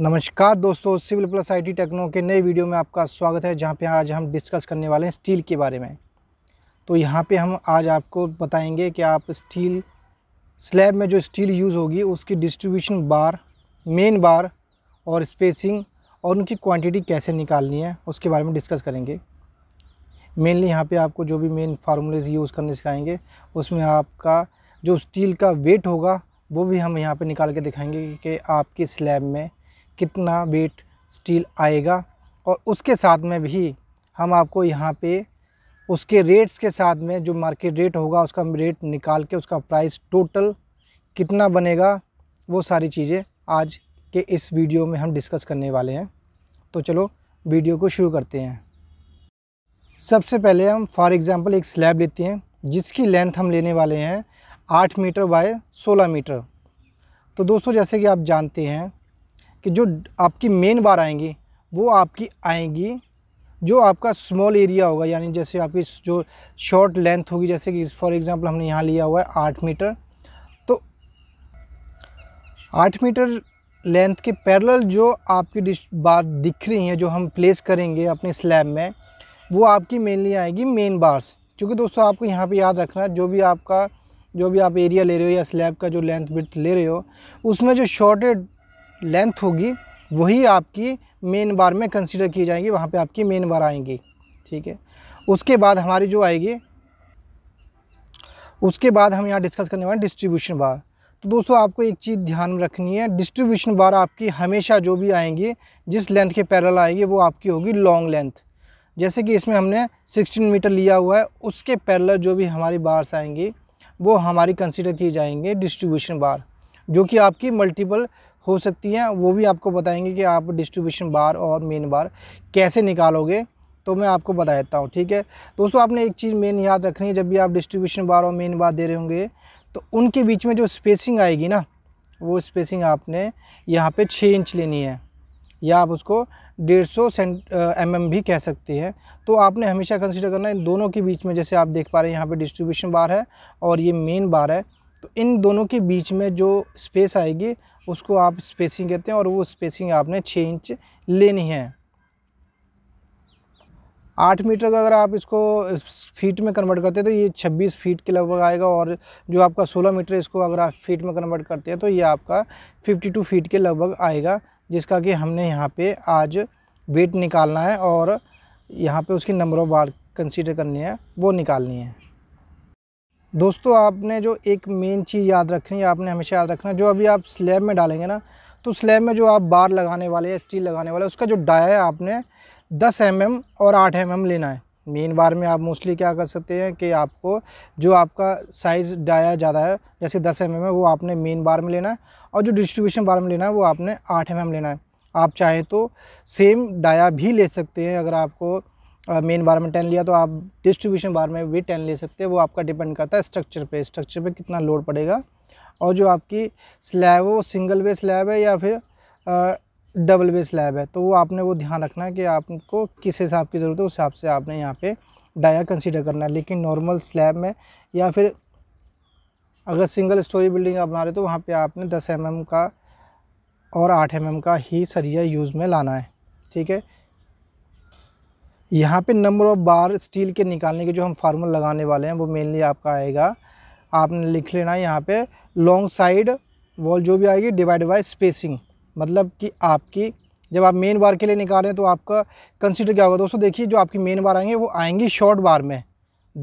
नमस्कार दोस्तों civil plus IT techno के नए वीडियो में आपका स्वागत है जहां पे आज हम डिस्कस करने वाले हैं स्टील के बारे में तो यहां पे हम आज आपको बताएंगे कि आप स्टील स्लैब में जो स्टील यूज़ होगी उसकी डिस्ट्रीब्यूशन बार मेन बार और स्पेसिंग और उनकी क्वांटिटी कैसे निकालनी है उसके बारे में डिस्कस करेंगे मेनली यहाँ पर आपको जो भी मेन फार्मूलेज यूज़ करने सिखाएँगे उसमें आपका जो स्टील का वेट होगा वो भी हम यहाँ पर निकाल के दिखाएंगे कि आपकी स्लैब में कितना वेट स्टील आएगा और उसके साथ में भी हम आपको यहाँ पे उसके रेट्स के साथ में जो मार्केट रेट होगा उसका रेट निकाल के उसका प्राइस टोटल कितना बनेगा वो सारी चीज़ें आज के इस वीडियो में हम डिस्कस करने वाले हैं तो चलो वीडियो को शुरू करते हैं सबसे पहले हम फॉर एग्ज़ाम्पल एक स्लैब लेते हैं जिसकी लेंथ हम लेने वाले हैं आठ मीटर बाय सोलह मीटर तो दोस्तों जैसे कि आप जानते हैं कि जो आपकी मेन बार आएंगी वो आपकी आएंगी जो आपका स्मॉल एरिया होगा यानी जैसे आपकी जो शॉर्ट लेंथ होगी जैसे कि फॉर एग्ज़ाम्पल हमने यहाँ लिया हुआ है आठ मीटर तो आठ मीटर लेंथ के पैरेलल जो आपकी डिश बार दिख रही हैं जो हम प्लेस करेंगे अपने स्लैब में वो आपकी मेनली आएगी मेन बार्स क्योंकि दोस्तों आपको यहाँ पर याद रखना जो भी आपका जो भी आप एरिया ले रहे हो या स्लैब का जो लेंथ ब्रथ ले रहे हो उसमें जो शॉर्टेड लेंथ होगी वही आपकी मेन बार में कंसीडर की जाएगी वहाँ पे आपकी मेन बार आएंगी ठीक है उसके बाद हमारी जो आएगी उसके बाद हम यहाँ डिस्कस करने वाले डिस्ट्रीब्यूशन बार तो दोस्तों आपको एक चीज़ ध्यान में रखनी है डिस्ट्रीब्यूशन बार आपकी हमेशा जो भी आएंगी जिस लेंथ के पैरल आएगी वो आपकी होगी लॉन्ग लेंथ जैसे कि इसमें हमने 16 मीटर लिया हुआ है उसके पैरल जो भी हमारी बार्स आएंगी वो हमारी कंसिडर की जाएंगे डिस्ट्रीब्यूशन बार जो कि आपकी मल्टीपल हो सकती हैं वो भी आपको बताएंगे कि आप डिस्ट्रीब्यूशन बार और मेन बार कैसे निकालोगे तो मैं आपको बता देता हूँ ठीक है दोस्तों आपने एक चीज़ मेन याद रखनी है जब भी आप डिस्ट्रीब्यूशन बार और मेन बार दे रहे होंगे तो उनके बीच में जो स्पेसिंग आएगी ना वो स्पेसिंग आपने यहाँ पे छः इंच लेनी है या आप उसको डेढ़ सौ सेंट एम एम भी कह सकते हैं तो आपने हमेशा कंसिडर करना है दोनों के बीच में जैसे आप देख पा रहे हैं यहाँ पर डिस्ट्रीब्यूशन बार है और ये मेन बार है तो इन दोनों के बीच में जो स्पेस आएगी उसको आप स्पेसिंग कहते हैं और वो स्पेसिंग आपने छः इंच लेनी है आठ मीटर का अगर आप इसको फीट में कन्वर्ट करते हैं तो ये छब्बीस फीट के लगभग आएगा और जो आपका सोलह मीटर इसको अगर आप फीट में कन्वर्ट करते हैं तो ये आपका फिफ्टी टू फीट के लगभग आएगा जिसका कि हमने यहाँ पे आज वेट निकालना है और यहाँ पे उसकी नंबर ऑफ बार कंसीडर करनी है वो निकालनी है दोस्तों आपने जो एक मेन चीज़ याद रखनी है आपने हमेशा याद रखना जो अभी आप स्लैब में डालेंगे ना तो स्लैब में जो आप बार लगाने वाले या स्टील लगाने वाले उसका जो डाया है आपने 10 एम mm और 8 एम mm लेना है मेन बार में आप मोस्टली क्या कर सकते हैं कि आपको जो आपका साइज़ डाया ज़्यादा है जैसे 10 एम mm है वो आपने मेन बार में लेना है और जो डिस्ट्रीब्यूशन बार में लेना है वो आपने आठ एम mm लेना है आप चाहें तो सेम डाया भी ले सकते हैं अगर आपको मेन बार में टेन लिया तो आप डिस्ट्रीब्यूशन बार में भी टेन ले सकते हैं वो आपका डिपेंड करता है स्ट्रक्चर पे स्ट्रक्चर पे कितना लोड पड़ेगा और जो आपकी स्लैब वो सिंगल वे स्लैब है या फिर डबल वे स्लैब है तो वो आपने वो ध्यान रखना है कि आपको किस हिसाब की ज़रूरत है उस हिसाब से आपने यहाँ पे डाया कंसीडर करना है लेकिन नॉर्मल स्लैब में या फिर अगर सिंगल स्टोरी बिल्डिंग आप बना रहे तो वहाँ पर आपने दस एम mm का और आठ एम mm का ही सरिया यूज़ में लाना है ठीक है यहाँ पे नंबर ऑफ़ बार स्टील के निकालने के जो हम फार्मूल लगाने वाले हैं वो मेनली आपका आएगा आपने लिख लेना है यहाँ पर लॉन्ग साइड वॉल जो भी आएगी डिवाइड बाई स्पेसिंग मतलब कि आपकी जब आप मेन बार के लिए निकाल रहे हैं तो आपका कंसिडर क्या होगा दोस्तों देखिए जो आपकी मेन बार आएंगे वो आएंगी शॉर्ट बार में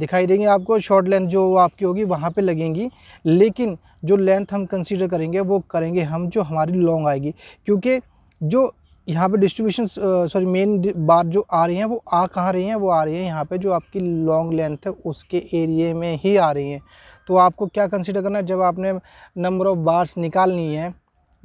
दिखाई देंगे आपको शॉर्ट लेंथ जो आपकी होगी वहाँ पे लगेंगी लेकिन जो लेंथ हम कंसीडर करेंगे वो करेंगे हम जो हमारी लॉन्ग आएगी क्योंकि जो यहाँ पे डिस्ट्रीब्यूशन सॉरी मेन बार जो आ रही हैं वो आ कहाँ रही हैं वो आ रही हैं यहाँ पे जो आपकी लॉन्ग लेंथ है उसके एरिए में ही आ रही हैं तो आपको क्या कंसिडर करना है जब आपने नंबर ऑफ़ बार्स निकालनी है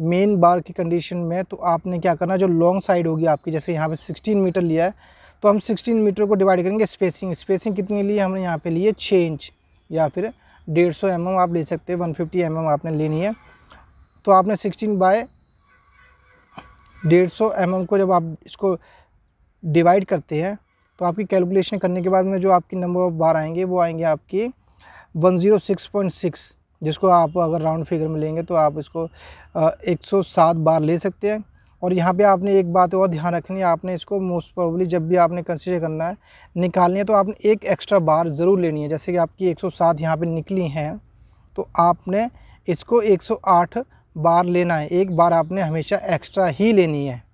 मेन बार की कंडीशन में तो आपने क्या करना जो लॉन्ग साइड होगी आपकी जैसे यहाँ पर सिक्सटीन मीटर लिया है तो हम सिक्सटीन मीटर को डिवाइड करेंगे स्पेसिंग स्पेसिंग कितनी ली हमने यहाँ पर लिए छः इंच या फिर डेढ़ सौ mm आप ले सकते हैं 150 फिफ्टी mm आपने लेनी है तो आपने 16 बाय डेढ़ सौ एम को जब आप इसको डिवाइड करते हैं तो आपकी कैलकुलेशन करने के बाद में जो आपकी नंबर ऑफ बार आएंगे वो आएंगे आपकी 106.6 जिसको आप अगर राउंड फिगर में लेंगे तो आप इसको एक सौ सात बार ले सकते हैं और यहाँ पे आपने एक बात और ध्यान रखनी है आपने इसको मोस्ट प्रोबली जब भी आपने कंसीडर करना है निकालनी है तो आपने एक एक्स्ट्रा बार ज़रूर लेनी है जैसे कि आपकी 107 सौ यहाँ पर निकली हैं तो आपने इसको 108 बार लेना है एक बार आपने हमेशा एक्स्ट्रा ही लेनी है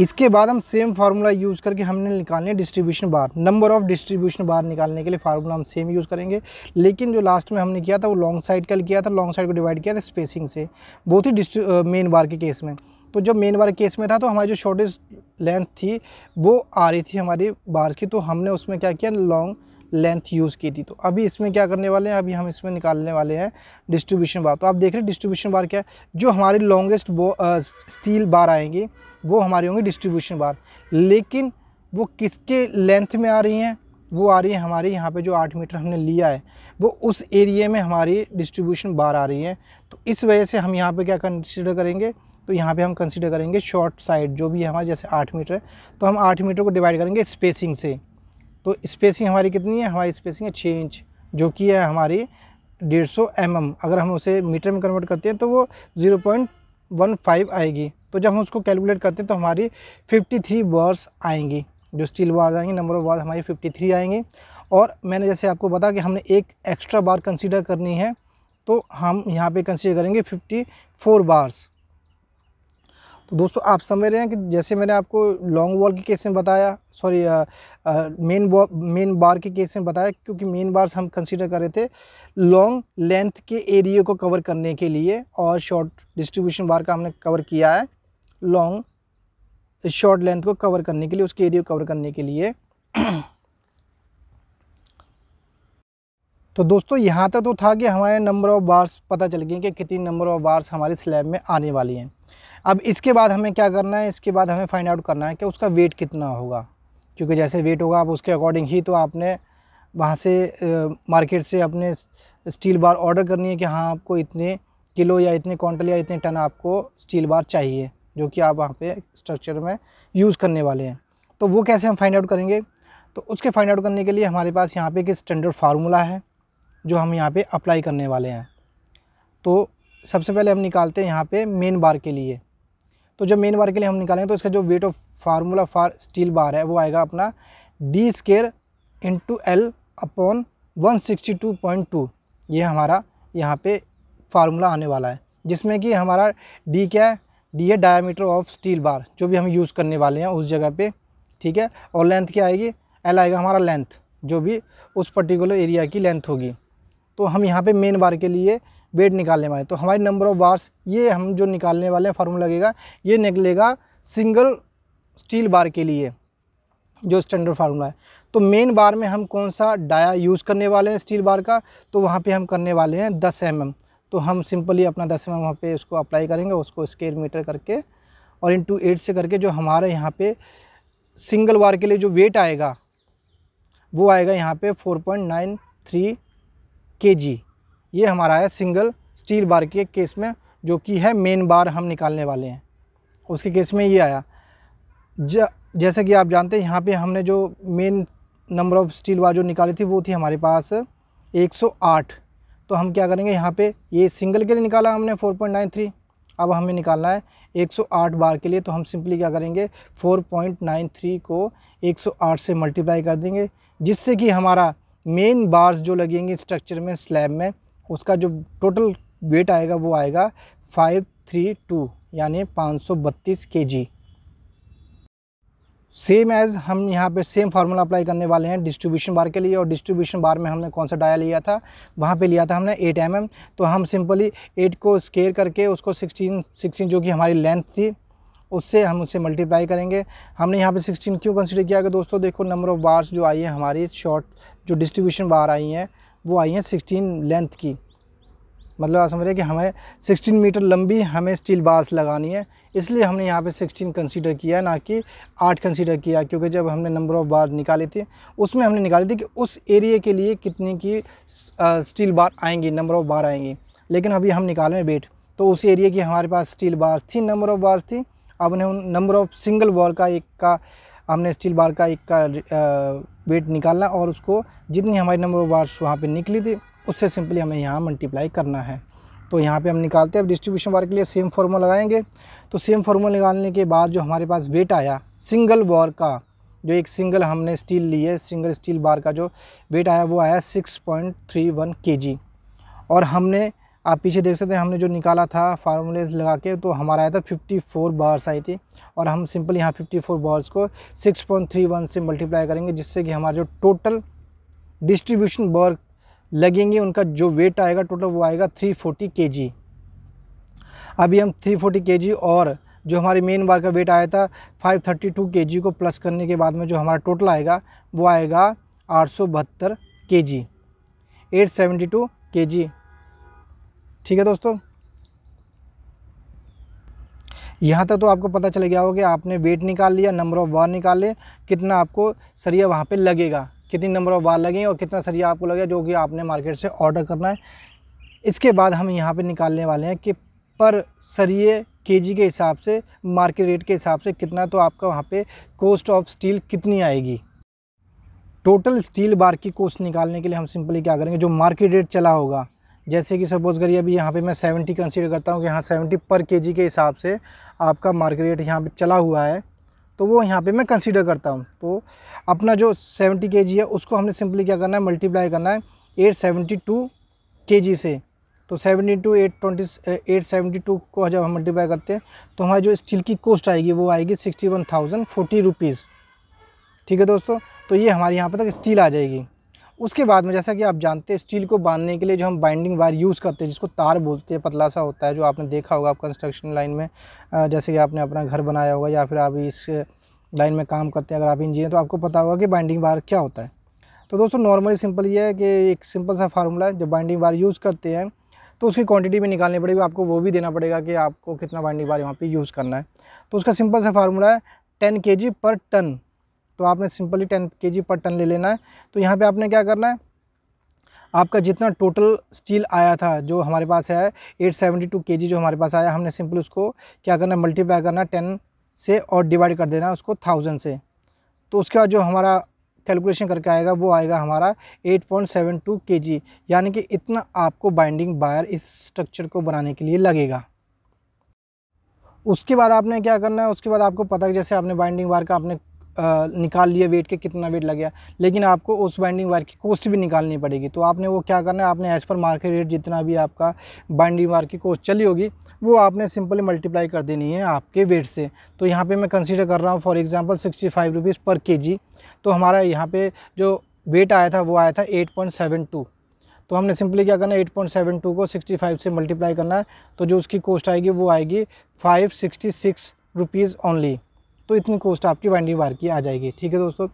इसके बाद हम सेम फार्मूला यूज़ करके हमने निकालने distribution bar number of distribution bar निकालने के लिए फार्मूला हम सेम यूज़ करेंगे लेकिन जो लास्ट में हमने किया था वो लॉन्ग साइड का किया था लॉन्ग साइड को डिवाइड किया था स्पेसिंग से वो थी मेन बार के केस में तो जब मेन बार केस में था तो हमारी जो शॉर्टेज लेंथ थी वो आ रही थी हमारी बार्स की तो हमने उसमें क्या किया लॉन्ग लेंथ यूज़ की थी तो अभी इसमें क्या करने वाले हैं अभी हम इसमें निकालने वाले हैं डिस्ट्रीब्यूशन बार तो आप देख रहे हैं डिस्ट्रीब्यूशन बार क्या है जो हमारी लॉन्गेस्ट स्टील बार आएंगी वो हमारी होंगी डिस्ट्रीब्यूशन बार लेकिन वो किसके लेंथ में आ रही हैं वो आ रही है हमारी यहाँ पे जो आठ मीटर हमने लिया है वो उस एरिए में हमारी डिस्ट्रीब्यूशन बार आ रही है तो इस वजह से हम यहाँ पे क्या कंसिडर करेंगे तो यहाँ पे हम कंसिडर करेंगे शॉर्ट साइड जो भी है हमारे जैसे आठ मीटर है तो हम आठ मीटर को डिवाइड करेंगे स्पेसिंग से तो स्पेसिंग हमारी कितनी है हमारी स्पेसिंग है छः इंच जो कि है हमारी डेढ़ सौ एम अगर हम उसे मीटर में कन्वर्ट करते हैं तो वो ज़ीरो पॉइंट वन फाइव आएगी तो जब हम उसको कैलकुलेट करते हैं तो हमारी फिफ्टी थ्री वर्स आएंगी जो स्टील वार्स आएंगे नंबर ऑफ वार्स हमारी फिफ्टी थ्री आएंगी और मैंने जैसे आपको बताया कि हमने एक एक्स्ट्रा बार कंसिडर करनी है तो हम यहाँ पर कंसिडर करेंगे फिफ्टी फोर बार्स तो दोस्तों आप समझ रहे हैं कि जैसे मैंने आपको लॉन्ग वॉल के केस में बताया सॉरी मेन मेन बार के केस में बताया क्योंकि मेन बार्स हम कंसीडर कर रहे थे लॉन्ग लेंथ के एरिए को कवर करने के लिए और शॉर्ट डिस्ट्रीब्यूशन बार का हमने कवर किया है लॉन्ग शॉर्ट लेंथ को कवर करने के लिए उसके एरिए को कवर करने के लिए तो दोस्तों यहाँ तक तो था कि हमारे नंबर ऑफ़ बार्स पता चल गए कि कितनी नंबर ऑफ़ बार्स हमारी स्लैब में आने वाली हैं अब इसके बाद हमें क्या करना है इसके बाद हमें फाइंड आउट करना है कि उसका वेट कितना होगा क्योंकि जैसे वेट होगा आप उसके अकॉर्डिंग ही तो आपने वहाँ से मार्केट से अपने स्टील बार ऑर्डर करनी है कि हाँ आपको इतने किलो या इतने क्वांटल या इतने टन आपको स्टील बार चाहिए जो कि आप वहाँ पे स्ट्रक्चर में यूज़ करने वाले हैं तो वो कैसे हम फाइंड आउट करेंगे तो उसके फाइंड आउट करने के लिए हमारे पास यहाँ पे एक स्टैंडर्ड फार्मूला है जो हम यहाँ पे अप्लाई करने वाले हैं तो सबसे पहले हम निकालते हैं यहाँ पे मेन बार के लिए तो जब मेन बार के लिए हम निकालेंगे तो इसका जो weight of formula for steel bar है वो आएगा अपना D square into L upon one sixty two point two ये हमारा यहाँ पे फार्मूला आने वाला है जिसमें कि हमारा डी क्या है डी है डायमीटर ऑफ स्टील बार जो भी हम यूज़ करने वाले हैं उस जगह पे ठीक है और लेंथ क्या आएगी एल आएगा हमारा लेंथ जो भी उस पर्टिकुलर एरिया की लेंथ होगी तो हम यहाँ पे मेन बार के लिए वेट निकालने वाले तो हमारे नंबर ऑफ़ बार्स ये हम जो निकालने वाले हैं फार्मूला लगेगा ये निकलेगा सिंगल स्टील बार के लिए जो स्टैंडर्ड फार्मूला है तो मेन बार में हम कौन सा डाया यूज़ करने वाले हैं स्टील बार का तो वहाँ पे हम करने वाले हैं दस एम mm. तो हम सिंपली अपना दस एम mm वहाँ पे उसको अप्लाई करेंगे उसको स्केयर मीटर करके और टू एट से करके जो हमारे यहाँ पे सिंगल बार के लिए जो वेट आएगा वो आएगा यहाँ पे फोर पॉइंट नाइन थ्री के जी ये हमारा है सिंगल स्टील बार के केस में जो कि है मेन बार हम निकालने वाले हैं उसके केस में ये आया ज जैसे कि आप जानते हैं यहाँ पे हमने जो main number of steel bar जो निकाली थी वो थी हमारे पास 108 तो हम क्या करेंगे यहाँ पे ये सिंगल के लिए निकाला हमने 4.93 अब हमें निकालना है 108 बार के लिए तो हम सिंपली क्या करेंगे 4.93 को 108 से मल्टीप्लाई कर देंगे जिससे कि हमारा मेन बार्स जो लगेंगे स्ट्रक्चर में स्लैब में उसका जो टोटल वेट आएगा वो आएगा फाइव थ्री टू यानी पाँच सौ बत्तीस के जी सेम एज़ हम यहाँ पे सेम फार्मूला अप्लाई करने वाले हैं डिस्ट्रीब्यूशन बार के लिए और डिस्ट्रीब्यूशन बार में हमने कौन सा डाया लिया था वहाँ पे लिया था हमने 8 एम mm, तो हम सिंपली 8 को स्केयर करके उसको 16 16 जो कि हमारी लेंथ थी उससे हम उसे मल्टीप्लाई करेंगे हमने यहाँ पे 16 क्यों कंसिडर किया कि दोस्तों देखो नंबर ऑफ़ बार्स जो आई है हमारी शॉर्ट जो डिस्ट्रीब्यूशन बार आई हैं वो आई हैं सिक्सटीन लेंथ की मतलब आप समझ रहे कि हमें सिक्सटीन मीटर लंबी हमें स्टील बार्स लगानी है इसलिए हमने यहाँ पे सिक्सटीन कंसीडर किया ना कि आठ कंसीडर किया क्योंकि जब हमने नंबर ऑफ़ बार निकाली थी उसमें हमने निकाली थी कि उस एरिए के लिए कितनी की स्टील बार आएंगी नंबर ऑफ़ बार आएंगी लेकिन अभी हम निकालें वेट तो उस एरिए की हमारे पास स्टील बार थी नंबर ऑफ़ बार थी अब उन्हें नंबर ऑफ़ सिंगल बॉल का एक का हमने स्टील बार का एक का वेट निकालना और उसको जितनी हमारी नंबर ऑफ बार्स वहाँ पर निकली थी उससे सिंपली हमें यहाँ मल्टीप्लाई करना है तो यहाँ पे हम निकालते हैं अब डिस्ट्रीब्यूशन वार के लिए सेम फार्मूला लगाएंगे तो सेम फार्मूला निकालने के बाद जो हमारे पास वेट आया सिंगल बार का जो एक सिंगल हमने स्टील ली है सिंगल स्टील बार का जो वेट आया वो आया 6.31 पॉइंट और हमने आप पीछे देख सकते हैं हमने जो निकाला था फार्मूले लगा के तो हमारा आया था फिफ्टी फोर बार्स आई थी और हम सिंपल यहाँ फिफ्टी फोर बार्स को सिक्स पॉइंट थ्री वन से मल्टीप्लाई करेंगे जिससे कि हमारा जो टोटल डिस्ट्रीब्यूशन बार लगेंगे उनका जो वेट आएगा टोटल वो आएगा थ्री फोर्टी अभी हम थ्री फोर्टी और जो हमारे मेन बार का वेट आया था 532 जी को प्लस करने के बाद में जो हमारा टोटल आएगा वो आएगा आठ सौ बहत्तर के जी एट सेवेंटी टू के जी ठीक है दोस्तों यहाँ तक तो आपको पता चल गया होगा कि आपने वेट निकाल लिया नंबर ऑफ़ बार निकाल लिया कितना आपको सरिया वहाँ पे लगेगा कितनी नंबर ऑफ़ बार लगेंगे और कितना सरिया आपको लगेगा जो कि आपने मार्केट से ऑर्डर करना है इसके बाद हम यहाँ पे निकालने वाले हैं कि पर सरिये केजी के हिसाब से मार्केट रेट के हिसाब से कितना तो आपका वहाँ पर कॉस्ट ऑफ स्टील कितनी आएगी टोटल स्टील बार की कोस्ट निकालने के लिए हम सिंपली क्या करेंगे जो मार्केट रेट चला होगा जैसे कि सपोज़ करिए अभी यहाँ पे मैं सेवेंटी कंसीडर करता हूँ कि यहाँ सेवेंटी पर केजी के हिसाब से आपका मार्केट रेट यहाँ पे चला हुआ है तो वो यहाँ पे मैं कंसीडर करता हूँ तो अपना जो सेवेंटी केजी है उसको हमने सिंपली क्या करना है मल्टीप्लाई करना है एट सेवेंटी से तो seventy two eight twenty eight seventy two को जब हम मल्टीप्लाई करते हैं तो हमारी जो स्टील की कॉस्ट आएगी वो आएगी sixty one thousand forty rupees ठीक है दोस्तों तो ये हमारे यहाँ पर तक स्टील आ जाएगी उसके बाद में जैसा कि आप जानते हैं स्टील को बांधने के लिए जो हम बाइंडिंग वायर यूज़ करते हैं जिसको तार बोलते हैं पतला सा होता है जो आपने देखा होगा आप कंस्ट्रक्शन लाइन में जैसे कि आपने अपना घर बनाया होगा या फिर आप इस लाइन में काम करते हैं अगर आप इंजीनियर तो आपको पता होगा कि बाइंडिंग वायर क्या होता है तो दोस्तों नॉर्मली सिंपल ये है कि एक सिंपल सा फार्मूला है जब बाइंडिंग वायर यूज़ करते हैं तो उसकी क्वांटिटी भी निकालनी पड़ेगी आपको वो भी देना पड़ेगा कि आपको कितना बाइंडिंग बार वहाँ पे यूज़ करना है तो उसका सिंपल सा फार्मूला है टेन के जी पर टन तो आपने सिंपली टेन के पर टन ले लेना है तो यहाँ पर आपने क्या करना है आपका जितना टोटल स्टील आया था जो हमारे पास है 872 जी जो हमारे पास आया हमने सिंपल उसको क्या करना है मल्टीप्लाई करना है टेन से और डिवाइड कर देना है उसको थाउजेंड से तो उसके बाद जो हमारा कैलकुलेशन करके आएगा वो आएगा हमारा 8.72 जी यानी कि इतना आपको बाइंडिंग बायर इस स्ट्रक्चर को बनाने के लिए लगेगा उसके बाद आपने क्या करना है उसके बाद आपको पता है जैसे आपने बाइंडिंग वायर का आपने निकाल लिया वेट के कितना वेट लग गया लेकिन आपको उस बाइंडिंग वायर की कॉस्ट भी निकालनी पड़ेगी तो आपने वो क्या करना है आपने एज़ पर मार्केट रेट जितना भी आपका बाइंडिंग वायर की कॉस्ट चली होगी वो आपने सिंपली मल्टीप्लाई कर देनी है आपके वेट से तो यहाँ पे मैं कंसीडर कर रहा हूँ for example sixty five rupees पर के तो हमारा यहाँ पे जो वेट आया था वो आया था एट पॉइंट सेवन टू तो हमने सिंपली क्या करना है एट पॉइंट सेवन टू को सिक्सटी फाइव से मल्टीप्लाई करना है तो जो उसकी कॉस्ट आएगी वो आएगी five sixty six rupees only तो इतनी कॉस्ट आपकी वाइंडिंग वायर की आ जाएगी ठीक है दोस्तों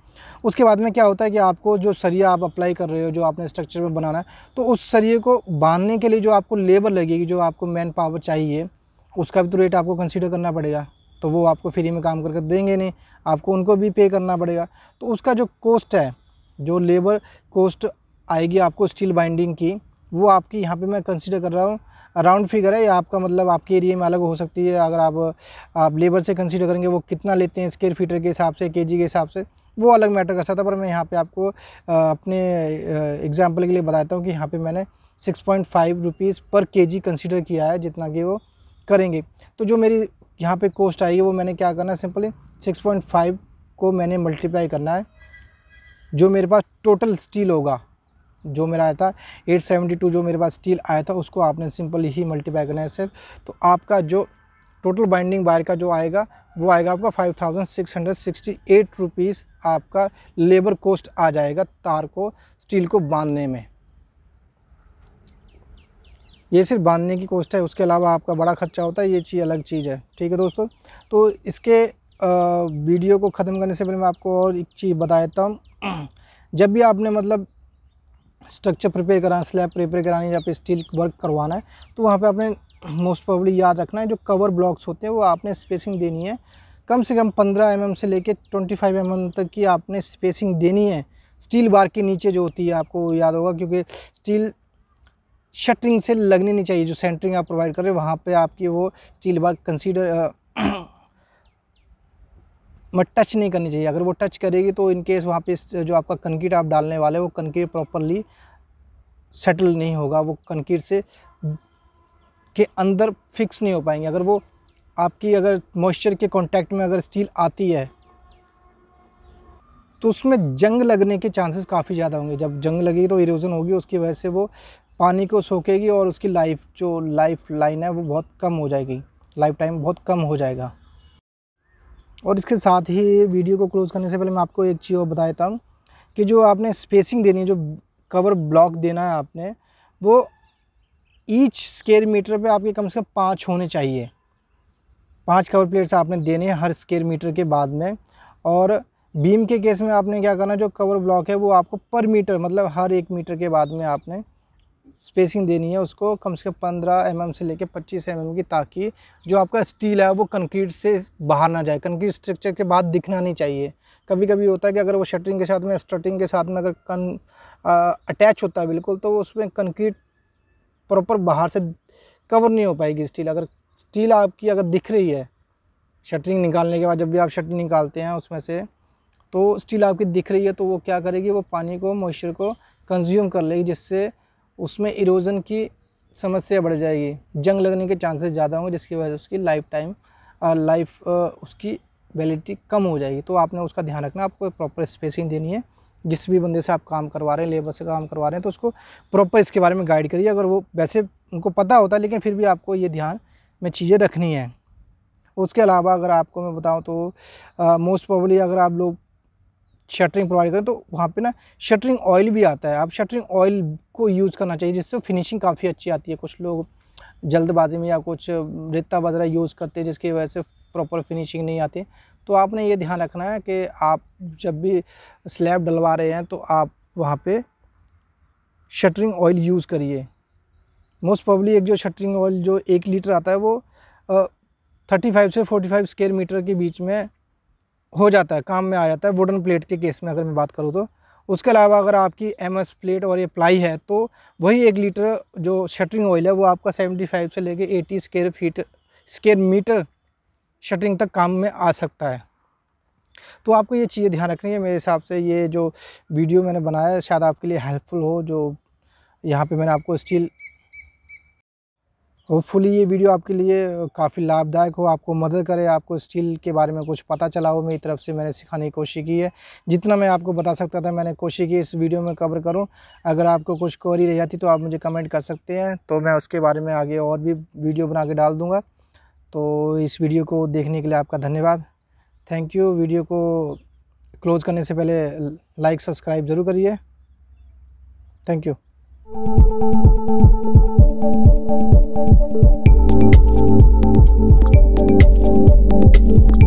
उसके बाद में क्या होता है कि आपको जो सरिया आप अप्लाई कर रहे हो जो आपने स्ट्रक्चर में बनाना है तो उस सरिये को बांधने के लिए जो आपको लेबर लगेगी जो आपको मैन पावर चाहिए उसका भी तो रेट आपको कंसिडर करना पड़ेगा तो वो आपको फ्री में काम करके देंगे नहीं आपको उनको भी पे करना पड़ेगा तो उसका जो कॉस्ट है जो लेबर कॉस्ट आएगी आपको स्टील बाइंडिंग की वो आपकी यहाँ पे मैं कंसिडर कर रहा हूँ राउंड फिगर है आपका मतलब आपके एरिया में अलग हो सकती है अगर आप आप लेबर से कंसीडर करेंगे वो कितना लेते हैं स्केयर फीटर के हिसाब से के के हिसाब से वो अलग मैटर करता था पर मैं यहाँ पे आपको अपने एग्जांपल के लिए बताता हूँ कि यहाँ पे मैंने 6.5 पॉइंट पर जी कंसिडर किया है जितना कि वो करेंगे तो जो मेरी यहाँ कॉस्ट आई आएगी वो मैंने क्या करना है सिंपली सिक्स को मैंने मल्टीप्लाई करना है जो मेरे पास टोटल स्टील होगा जो मेरा आया था 872 जो मेरे पास स्टील आया था उसको आपने सिंपल ही मल्टीप्लाई करना है सिर्फ तो आपका जो टोटल बाइंडिंग बायर का जो आएगा वो आएगा आपका five thousand six hundred sixty eight rupees आपका लेबर कॉस्ट आ जाएगा तार को स्टील को बांधने में ये सिर्फ बांधने की कोस्ट है उसके अलावा आपका बड़ा खर्चा होता है ये चीज़ अलग चीज़ है ठीक है दोस्तों तो इसके वीडियो को ख़त्म करने से पहले मैं आपको और एक चीज़ बता देता हूँ जब भी आपने मतलब स्ट्रक्चर प्रिपेयर कराना स्लैब प्रिपेयर करानी या फिर स्टील वर्क करवाना है तो वहाँ पे आपने मोस्ट प्रॉब्ली याद रखना है जो कवर ब्लॉक्स होते हैं वो आपने स्पेसिंग देनी है कम से कम 15 एम mm से लेके 25 एम mm तक की आपने स्पेसिंग देनी है स्टील बार के नीचे जो होती है आपको याद होगा क्योंकि स्टील शटरिंग से लगनी नहीं चाहिए जो सेंटरिंग आप प्रोवाइड कर रहे हैं वहाँ पर आपकी वो स्टील बार कंसिडर टच नहीं करनी चाहिए अगर वो टच करेगी तो इनकेस वहाँ पे जो आपका कंक्रीट आप डालने वाले वो कंक्रीट प्रॉपरली सेटल नहीं होगा वो कंक्रीट से के अंदर फिक्स नहीं हो पाएंगे अगर वो आपकी अगर मॉइस्चर के कांटेक्ट में अगर स्टील आती है तो उसमें जंग लगने के चांसेस काफ़ी ज़्यादा होंगे जब जंग लगेगी तो इरोजन होगी उसकी वजह से वो पानी को सोखेगी और उसकी लाइफ जो लाइफ लाइन है वो बहुत कम हो जाएगी लाइफ टाइम बहुत कम हो जाएगा और इसके साथ ही वीडियो को क्लोज़ करने से पहले मैं आपको एक चीज़ और बता देता हूँ कि जो आपने स्पेसिंग देनी है जो कवर ब्लॉक देना है आपने वो ईच स्केयर मीटर पे आपके कम से कम पाँच होने चाहिए पांच कवर प्लेट्स आपने देने हैं हर स्केयर मीटर के बाद में और बीम के केस में आपने क्या करना जो कवर ब्लॉक है वो आपको पर मीटर मतलब हर एक मीटर के बाद में आपने स्पेसिंग देनी है उसको कम से कम पंद्रह एम mm से लेकर पच्चीस एम mm की ताकि जो आपका स्टील है वो कंक्रीट से बाहर ना जाए कंक्रीट स्ट्रक्चर के बाद दिखना नहीं चाहिए कभी कभी होता है कि अगर वो शटरिंग के साथ में स्टटिंग के साथ में अगर कन अटैच होता है बिल्कुल तो उसमें कंक्रीट प्रॉपर बाहर से कवर नहीं हो पाएगी स्टील अगर स्टील आपकी अगर दिख रही है शटरिंग निकालने के बाद जब भी आप शटरिंग निकालते हैं उसमें से तो स्टील आपकी दिख रही है तो वो क्या करेगी वो पानी को मॉइस्चर को कंज्यूम कर लेगी जिससे उसमें इरोजन की समस्या बढ़ जाएगी जंग लगने के चांसेस ज़्यादा होंगे जिसकी वजह से उसकी लाइफ टाइम लाइफ उसकी वैलिडिटी कम हो जाएगी तो आपने उसका ध्यान रखना आपको प्रॉपर स्पेसिंग देनी है जिस भी बंदे से आप काम करवा रहे हैं लेबर से काम करवा रहे हैं तो उसको प्रॉपर इसके बारे में गाइड करिए अगर वो वैसे उनको पता होता है लेकिन फिर भी आपको ये ध्यान में चीज़ें रखनी है उसके अलावा अगर आपको मैं बताऊँ तो मोस्ट प्रॉबली अगर आप लोग शटरिंग प्रोवाइड करें तो वहाँ पे ना शटरिंग ऑयल भी आता है आप शटरिंग ऑयल को यूज़ करना चाहिए जिससे फिनिशिंग काफ़ी अच्छी आती है कुछ लोग जल्दबाजी में या कुछ रेता वगैरह यूज़ करते हैं जिसकी वजह से प्रॉपर फिनिशिंग नहीं आती तो आपने ये ध्यान रखना है कि आप जब भी स्लैब डलवा रहे हैं तो आप वहाँ पर शटरिंग ऑयल यूज़ करिए मोस्ट पब्लिक एक जो शटरिंग ऑयल जो एक लीटर आता है वो थर्टी फाइव से फोर्टी फाइव स्केयर मीटर के बीच में हो जाता है काम में आ जाता है वुडन प्लेट के केस में अगर मैं बात करूँ तो उसके अलावा अगर आपकी एम एस प्लेट और ये प्लाई है तो वही एक लीटर जो शटरिंग ऑयल है वो आपका सेवेंटी फाइव से लेके eighty square feet square metre shuttering तक काम में आ सकता है तो आपको ये चीज़ें ध्यान रखनी है मेरे हिसाब से ये जो वीडियो मैंने बनाया है शायद आपके लिए हेल्पफुल हो जो यहाँ पे मैंने आपको स्टील होपफुली ये वीडियो आपके लिए काफ़ी लाभदायक हो आपको मदद करे आपको स्टील के बारे में कुछ पता चला हो मेरी तरफ से मैंने सिखाने की कोशिश की है जितना मैं आपको बता सकता था मैंने कोशिश की इस वीडियो में कवर करूं अगर आपको कुछ क्वेरी रह जाती तो आप मुझे कमेंट कर सकते हैं तो मैं उसके बारे में आगे और भी वीडियो बना के डाल दूँगा तो इस वीडियो को देखने के लिए आपका धन्यवाद थैंक यू वीडियो को क्लोज़ करने से पहले लाइक सब्सक्राइब ज़रूर करिए थैंक यू Thank you.